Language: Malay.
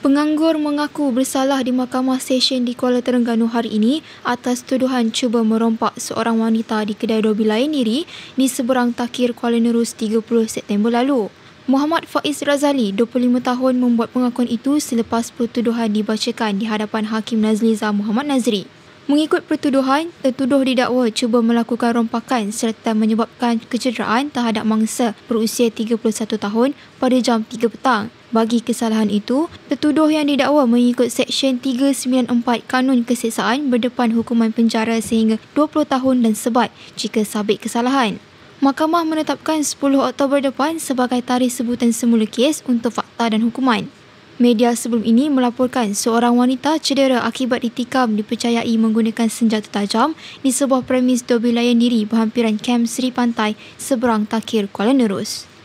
Penganggur mengaku bersalah di Mahkamah Stesen di Kuala Terengganu hari ini atas tuduhan cuba merompak seorang wanita di kedai dobi lain diri di seberang takir Kuala Nerus 30 September lalu. Muhammad Faiz Razali, 25 tahun, membuat pengakuan itu selepas pertuduhan dibacakan di hadapan Hakim Nazliza Muhammad Nazri. Mengikut pertuduhan, tertuduh didakwa cuba melakukan rompakan serta menyebabkan kecederaan terhadap mangsa berusia 31 tahun pada jam 3 petang. Bagi kesalahan itu, tertuduh yang didakwa mengikut Seksyen 394 Kanun Keseksaan berdepan hukuman penjara sehingga 20 tahun dan sebat jika sabit kesalahan. Mahkamah menetapkan 10 Oktober depan sebagai tarikh sebutan semula kes untuk fakta dan hukuman. Media sebelum ini melaporkan seorang wanita cedera akibat ditikam dipercayai menggunakan senjata tajam di sebuah premis dobi layan diri berhampiran kem Seri Pantai seberang Takir Kuala Nerus.